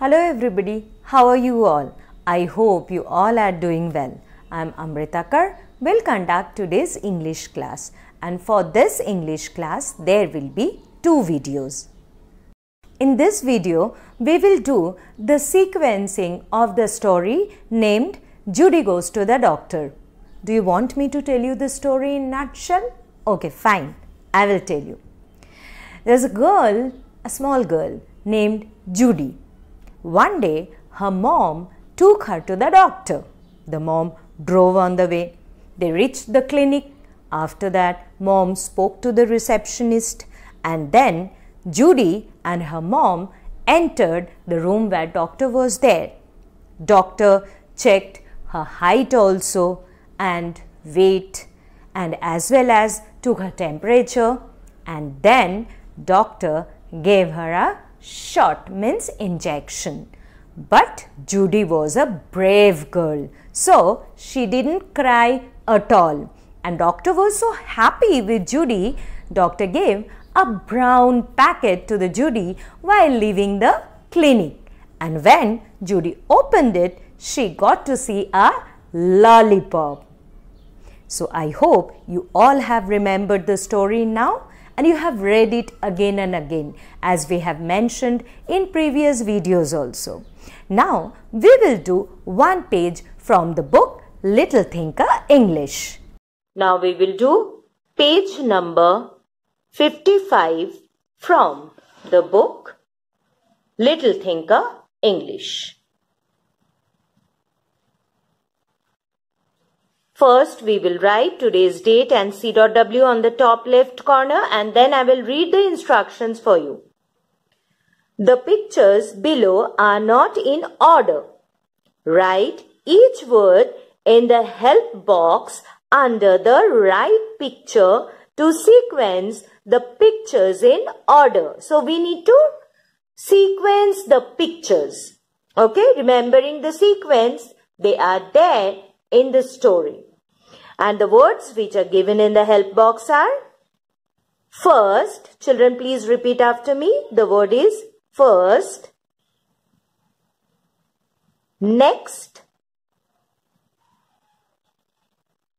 Hello everybody, how are you all? I hope you all are doing well. I am Amrita Kar, will conduct today's English class and for this English class there will be two videos. In this video, we will do the sequencing of the story named Judy Goes to the Doctor. Do you want me to tell you the story in nutshell? Okay, fine. I will tell you. There's a girl, a small girl named Judy one day, her mom took her to the doctor. The mom drove on the way. They reached the clinic. After that, mom spoke to the receptionist, and then Judy and her mom entered the room where doctor was there. Doctor checked her height also and weight and as well as took her temperature and then doctor gave her a Shot means injection. But Judy was a brave girl, so she didn't cry at all. And doctor was so happy with Judy, doctor gave a brown packet to the Judy while leaving the clinic. And when Judy opened it, she got to see a lollipop. So I hope you all have remembered the story now and you have read it again and again as we have mentioned in previous videos also. Now we will do one page from the book Little Thinker English. Now we will do page number 55 from the book Little Thinker English. First, we will write today's date and C.W on the top left corner and then I will read the instructions for you. The pictures below are not in order. Write each word in the help box under the right picture to sequence the pictures in order. So we need to sequence the pictures. Okay, remembering the sequence, they are there in the story. And the words which are given in the help box are first. Children, please repeat after me. The word is first, next,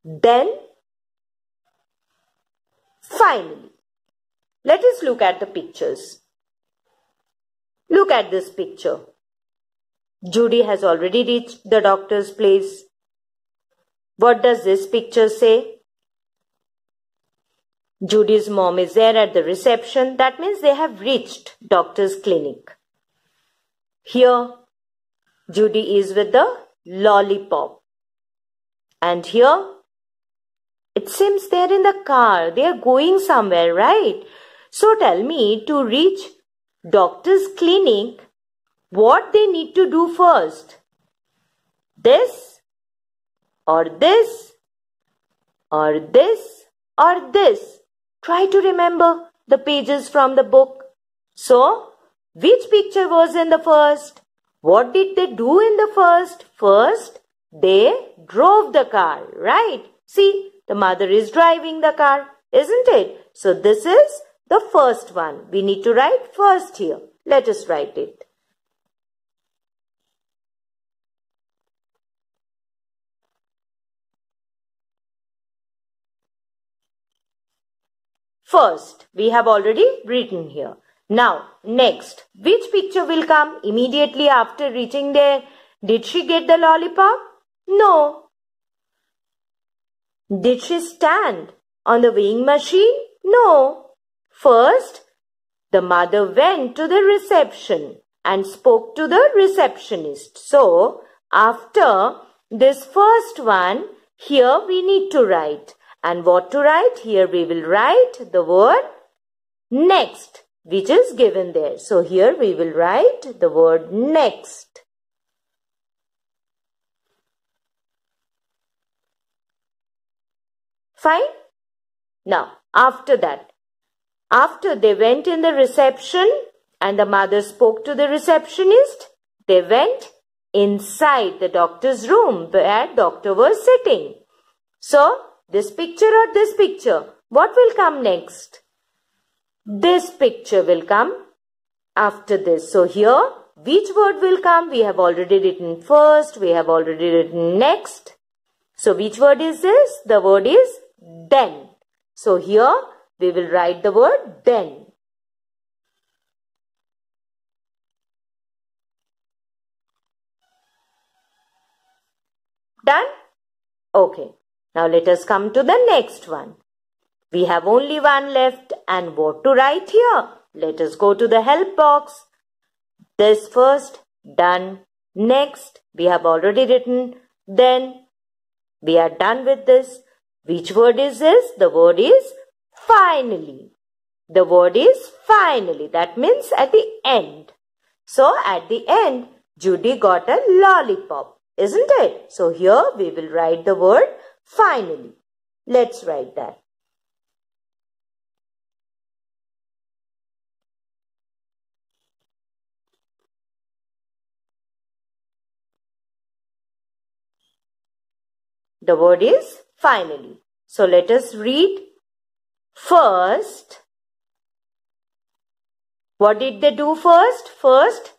then, finally. Let us look at the pictures. Look at this picture. Judy has already reached the doctor's place. What does this picture say? Judy's mom is there at the reception. That means they have reached doctor's clinic. Here, Judy is with the lollipop. And here, it seems they're in the car. They are going somewhere, right? So tell me, to reach doctor's clinic, what they need to do first? This or this or this or this. Try to remember the pages from the book. So, which picture was in the first? What did they do in the first? First, they drove the car, right? See, the mother is driving the car, isn't it? So, this is the first one. We need to write first here. Let us write it. First, we have already written here. Now, next, which picture will come immediately after reaching there? Did she get the lollipop? No. Did she stand on the weighing machine? No. First, the mother went to the reception and spoke to the receptionist. So, after this first one, here we need to write and what to write? Here we will write the word next, which is given there. So here we will write the word next. Fine? Now, after that, after they went in the reception and the mother spoke to the receptionist, they went inside the doctor's room where doctor was sitting. So, this picture or this picture? What will come next? This picture will come after this. So here, which word will come? We have already written first. We have already written next. So which word is this? The word is then. So here, we will write the word then. Done? Okay. Now let us come to the next one. We have only one left and what to write here? Let us go to the help box. This first, done. Next, we have already written. Then, we are done with this. Which word is this? The word is finally. The word is finally. That means at the end. So, at the end, Judy got a lollipop. Isn't it? So, here we will write the word Finally, let's write that. The word is finally. So let us read first. What did they do first? First,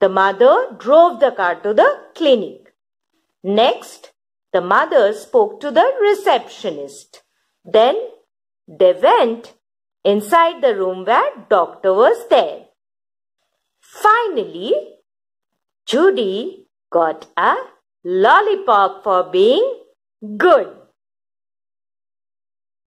the mother drove the car to the clinic. Next, the mother spoke to the receptionist. Then they went inside the room where doctor was there. Finally, Judy got a lollipop for being good.